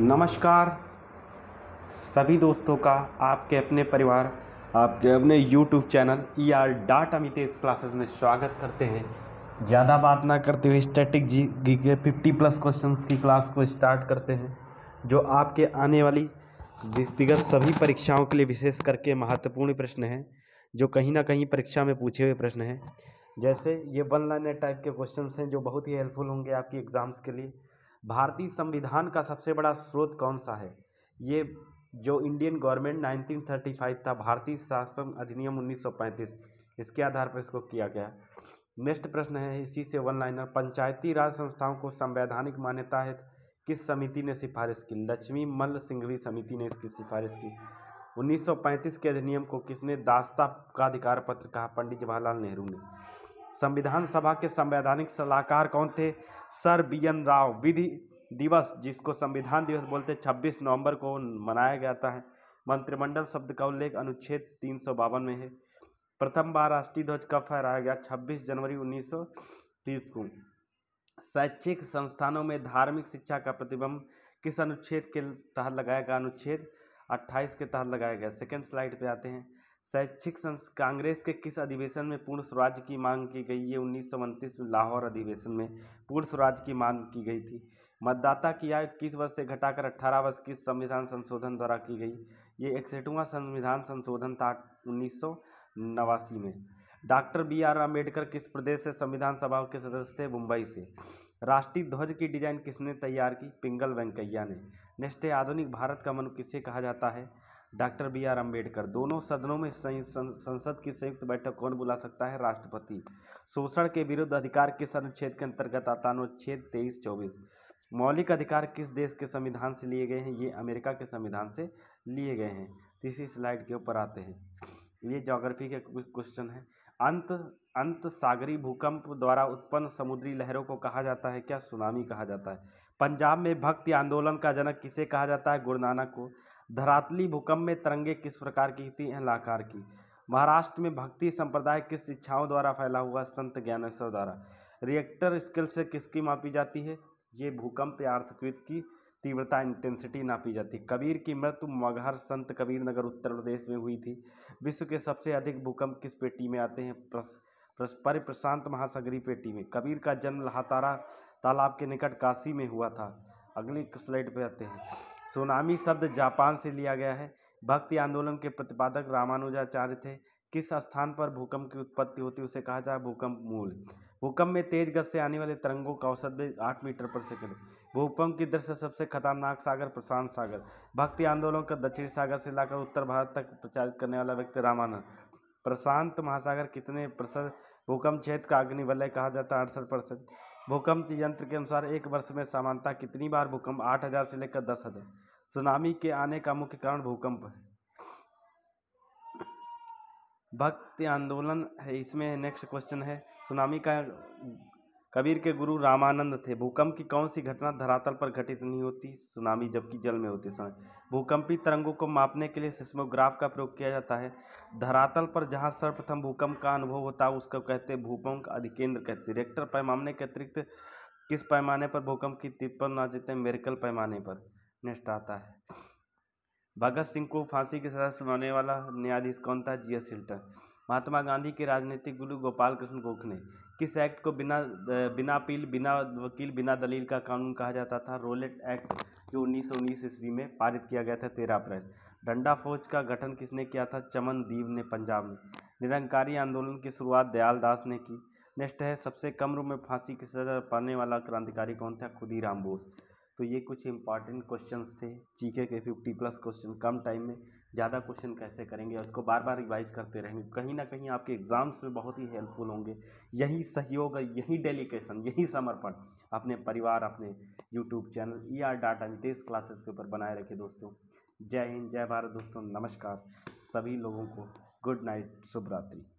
नमस्कार सभी दोस्तों का आपके अपने परिवार आपके अपने YouTube channel E R dot Amitesh classes में स्वागत करते हैं ज़्यादा बात ना करते हुए static G K fifty plus questions की क्लास को स्टार्ट करते हैं जो आपके आने वाली व्यक्तिगत सभी परीक्षाओं के लिए विशेष करके महत्वपूर्ण प्रश्न हैं जो कहीं ना कहीं परीक्षा में पूछे हुए प्रश्न हैं जैसे ये वन लाइनर टाइप के क्वेश्चंस हैं जो बहुत ही हेल्पफुल होंगे आपकी एग्ज़ाम्स के लिए भारतीय संविधान का सबसे बड़ा स्रोत कौन सा है ये जो इंडियन गवर्नमेंट 1935 था भारतीय शासन अधिनियम 1935 इसके आधार पर इसको किया गया नेक्स्ट प्रश्न है इसी से वन लाइनर पंचायती राज संस्थाओं को संवैधानिक मान्यता है किस समिति ने सिफारिश की लक्ष्मी मल्ल सिंघवी समिति ने इसकी सिफारिश की 1935 के अधिनियम को किसने दास्ता का अधिकार पत्र कहा पंडित जवाहरलाल नेहरू ने संविधान सभा के संवैधानिक सलाहकार कौन थे सर बी एन राव विधि दिवस जिसको संविधान दिवस बोलते 26 नवंबर को मनाया जाता है मंत्रिमंडल शब्द का उल्लेख अनुच्छेद तीन में है प्रथम बार राष्ट्रीय ध्वज कब फहराया गया 26 जनवरी 1930 को शैक्षिक संस्थानों में धार्मिक शिक्षा का प्रतिबंध किस अनुच्छेद के तहत लगाया गया अनुच्छेद 28 के तहत लगाया गया सेकेंड स्लाइड पे आते हैं शैक्षिक संस कांग्रेस के किस अधिवेशन में पूर्ण स्वराज की मांग की गई ये उन्नीस सौ उनतीस में लाहौर अधिवेशन में पूर्ण स्वराज की मांग की गई थी मतदाता की आयु इक्कीस वर्ष से घटाकर अट्ठारह वर्ष किस संविधान संशोधन द्वारा की गई ये इकसठवां संविधान संशोधन था उन्नीस सौ नवासी में डॉक्टर बी आर अम्बेडकर किस प्रदेश से संविधान सभा के सदस्य थे मुंबई से राष्ट्रीय ध्वज की डिजाइन किसने तैयार की पिंगल वेंकैया ने नेक्स्ट है आधुनिक भारत का मनु किसे कहा जाता है डॉक्टर बी आर अम्बेडकर दोनों सदनों में संसद की संयुक्त बैठक कौन बुला सकता है राष्ट्रपति शोषण के विरुद्ध अधिकार किस अनुच्छेद के अंतर्गत आता अनुच्छेद तेईस चौबीस मौलिक अधिकार किस देश के संविधान से लिए गए हैं ये अमेरिका के संविधान से लिए गए हैं तीसरी स्लाइड के ऊपर आते हैं ये जोग्राफी के क्वेश्चन है अंत अंत सागरी भूकंप द्वारा उत्पन्न समुद्री लहरों को कहा जाता है क्या सुनामी कहा जाता है पंजाब में भक्ति आंदोलन का जनक किसे कहा जाता है गुरु नानक को धरातली भूकंप में तरंगे किस प्रकार की थी लाकार की महाराष्ट्र में भक्ति संप्रदाय किस इच्छाओं द्वारा फैला हुआ संत ज्ञानेश्वर द्वारा रिएक्टर स्केल से किसकी मापी जाती है ये भूकंप या अर्थक्वित की तीव्रता इंटेंसिटी नापी जाती है कबीर की मृत्यु मगहर संत कबीर नगर उत्तर प्रदेश में हुई थी विश्व के सबसे अधिक भूकंप किस पेटी में आते हैं प्रस, प्रस, पर प्रशांत महासागरी पेटी में कबीर का जन्म लहातारा तालाब के निकट काशी में हुआ था अगली स्लाइड पे आते हैं सोनामी शब्द जापान से लिया गया है भक्ति आंदोलन के प्रतिपादक रामानुजाचार्य थे किस स्थान पर भूकंप की उत्पत्ति होती है उसे कहा जाए भूकंप मूल भूकंप में तेज गति से आने वाले तरंगों का औसत भी आठ मीटर पर सेकंड भूकंप की दृश्य सबसे खतरनाक सागर प्रशांत सागर भक्ति आंदोलन का दक्षिण सागर से लाकर उत्तर भारत तक प्रचारित करने वाला व्यक्ति रामानंद प्रशांत महासागर कितने प्रतिशत भूकंप क्षेत्र का अग्निवलय कहा जाता है अड़सठ परसेंट भूकंप यंत्र के अनुसार एक वर्ष में सामान्यता कितनी बार भूकंप आठ हजार से लेकर दस हजार सुनामी के आने का मुख्य कारण भूकंप है भक्त आंदोलन है इसमें नेक्स्ट क्वेश्चन है सुनामी का कबीर के गुरु रामानंद थे भूकंप की कौन सी घटना धरातल पर घटित नहीं होती सुनामी जबकि जल में होते समय भूकंपी तरंगों को मापने के लिए सिस्मोग्राफ का प्रयोग किया जाता है धरातल पर जहां सर्वप्रथम भूकंप का अनुभव होता है उसको कहते हैं भूकंप अधिकेंद्र कहते रेक्टर पैमाने के अतिरिक्त किस पैमाने पर भूकंप की तिप्पण आ देते हैं मेरिकल पैमाने पर नेक्स्ट आता है भगत सिंह को फांसी की सजा सुनाने वाला न्यायाधीश कौन था G S Hilton Mahatma Gandhi के राजनीतिक गुरु गोपाल कृष्ण गोख ने किस एक्ट को बिना बिना अपील बिना वकील बिना दलील का कानून कहा जाता था रोलेट एक्ट जो उन्नीस सौ उन्नीस ईस्वी में पारित किया गया था तेरह अप्रैल डंडा फौज का गठन किसने किया था चमन दीव ने पंजाब में निरंकारी आंदोलन की शुरुआत दयाल दास ने की नेक्स्ट है सबसे कम रूप में फांसी की सजा पाने वाला क्रांतिकारी कौन था राम बोस तो ये कुछ इंपॉर्टेंट क्वेश्चन थे जीके के फिफ्टी प्लस क्वेश्चन कम टाइम में ज़्यादा क्वेश्चन कैसे करेंगे और बार बार रिवाइज करते रहेंगे कहीं ना कहीं आपके एग्ज़ाम्स में बहुत ही हेल्पफुल होंगे यही सहयोग और यही डेलीकेशन यही समर्पण अपने परिवार अपने YouTube channel E R dot Nitesh classes के ऊपर बनाए रखे दोस्तों जय हिंद जय भारत दोस्तों नमस्कार सभी लोगों को गुड नाइट शुभरात्रि